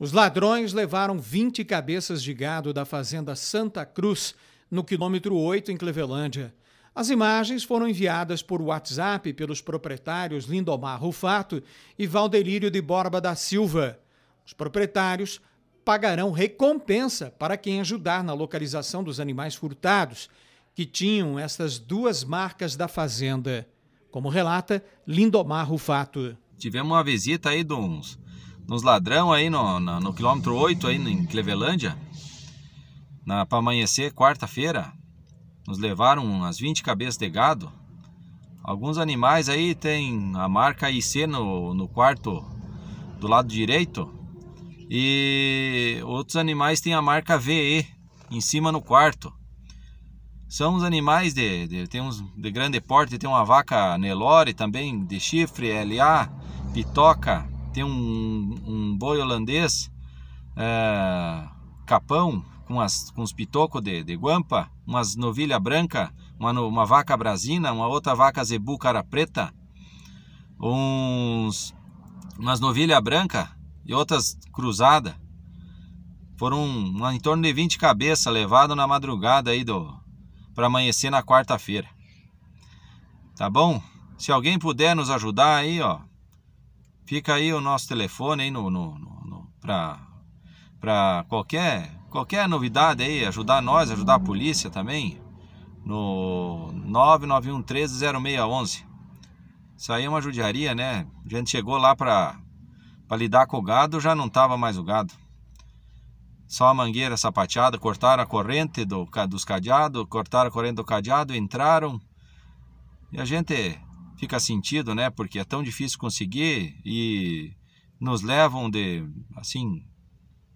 Os ladrões levaram 20 cabeças de gado da fazenda Santa Cruz, no quilômetro 8, em Clevelândia. As imagens foram enviadas por WhatsApp pelos proprietários Lindomar Rufato e Valdelírio de Borba da Silva. Os proprietários pagarão recompensa para quem ajudar na localização dos animais furtados, que tinham estas duas marcas da fazenda. Como relata Lindomar Rufato. Tivemos uma visita aí de uns nos ladrão aí no, no, no quilômetro 8 aí em Clevelândia, na para amanhecer quarta-feira, nos levaram umas 20 cabeças de gado. Alguns animais aí tem a marca IC no, no quarto do lado direito e outros animais têm a marca VE em cima no quarto. São os animais de, de tem uns de grande porte, tem uma vaca Nelore também de chifre, LA, pitoca, tem um, um boi holandês é, capão com, as, com os pitocos de, de guampa, umas novilha branca, uma, uma vaca brasina, uma outra vaca zebu cara preta, uns, umas novilha branca e outras cruzada. Foram um, em torno de 20 cabeças levado na madrugada aí do para amanhecer na quarta-feira. Tá bom? Se alguém puder nos ajudar aí, ó, Fica aí o nosso telefone aí no, no, no, no para qualquer, qualquer novidade aí, ajudar nós, ajudar a polícia também, no 991130611. Isso aí é uma judiaria, né? A gente chegou lá para lidar com o gado, já não tava mais o gado. Só a mangueira sapateada, cortaram a corrente do, dos cadeados, cortaram a corrente do cadeado, entraram. E a gente fica sentido, né? Porque é tão difícil conseguir e nos levam de assim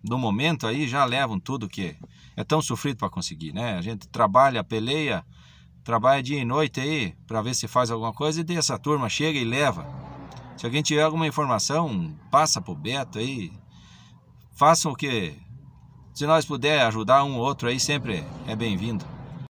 no momento aí já levam tudo que é tão sofrido para conseguir, né? A gente trabalha, peleia, trabalha dia e noite aí para ver se faz alguma coisa e daí essa turma chega e leva. Se alguém tiver alguma informação, passa pro Beto aí. Façam o que se nós puder ajudar um ou outro aí sempre é bem-vindo.